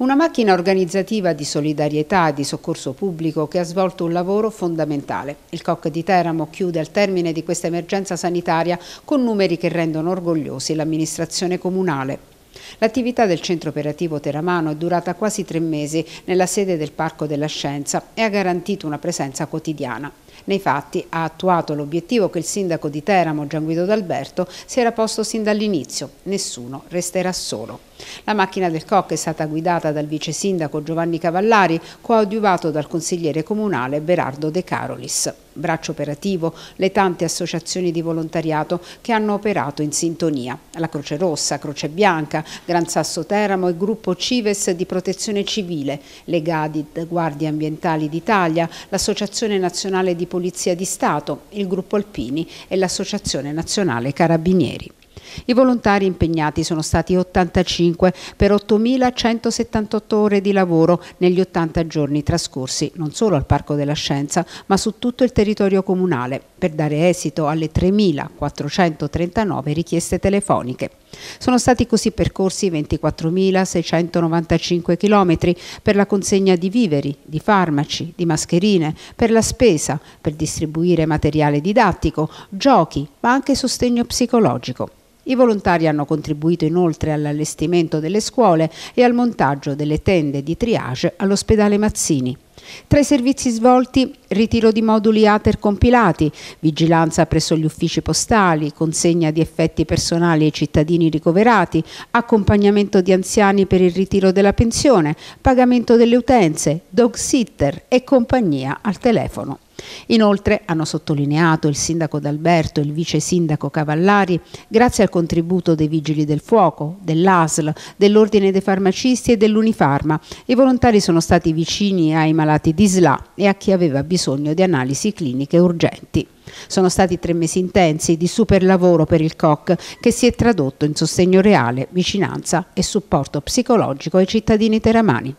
Una macchina organizzativa di solidarietà e di soccorso pubblico che ha svolto un lavoro fondamentale. Il COC di Teramo chiude al termine di questa emergenza sanitaria con numeri che rendono orgogliosi l'amministrazione comunale. L'attività del centro operativo Teramano è durata quasi tre mesi nella sede del Parco della Scienza e ha garantito una presenza quotidiana. Nei fatti ha attuato l'obiettivo che il sindaco di Teramo Gian Guido D'Alberto si era posto sin dall'inizio, nessuno resterà solo. La macchina del COC è stata guidata dal vice sindaco Giovanni Cavallari, coadiuvato dal consigliere comunale Berardo De Carolis. Braccio operativo le tante associazioni di volontariato che hanno operato in sintonia. La Croce Rossa, Croce Bianca, Gran Sasso Teramo e Gruppo Cives di Protezione Civile, le GADID, Guardie Ambientali d'Italia, l'Associazione Nazionale di di Polizia di Stato, il Gruppo Alpini e l'Associazione Nazionale Carabinieri. I volontari impegnati sono stati 85 per 8.178 ore di lavoro negli 80 giorni trascorsi non solo al Parco della Scienza ma su tutto il territorio comunale per dare esito alle 3.439 richieste telefoniche. Sono stati così percorsi 24.695 km per la consegna di viveri, di farmaci, di mascherine, per la spesa, per distribuire materiale didattico, giochi, ma anche sostegno psicologico. I volontari hanno contribuito inoltre all'allestimento delle scuole e al montaggio delle tende di triage all'ospedale Mazzini. Tra i servizi svolti, ritiro di moduli ATER compilati, vigilanza presso gli uffici postali, consegna di effetti personali ai cittadini ricoverati, accompagnamento di anziani per il ritiro della pensione, pagamento delle utenze, dog sitter e compagnia al telefono. Inoltre, hanno sottolineato il sindaco D'Alberto e il vice sindaco Cavallari, grazie al contributo dei Vigili del Fuoco, dell'ASL, dell'Ordine dei Farmacisti e dell'Unifarma, i volontari sono stati vicini ai malati di SLA e a chi aveva bisogno di analisi cliniche urgenti. Sono stati tre mesi intensi di super lavoro per il COC che si è tradotto in sostegno reale, vicinanza e supporto psicologico ai cittadini teramani.